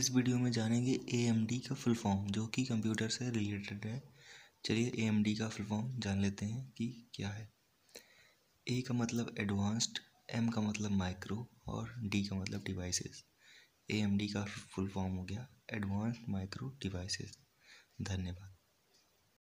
इस वीडियो में जानेंगे ए का फुल फॉर्म जो कि कंप्यूटर से रिलेटेड है चलिए ए का फुल फॉर्म जान लेते हैं कि क्या है ए का मतलब एडवांस्ड एम का मतलब माइक्रो और डी का मतलब डिवाइसेस ए का फुल फॉर्म हो गया एडवांस्ड माइक्रो डिवाइसेस धन्यवाद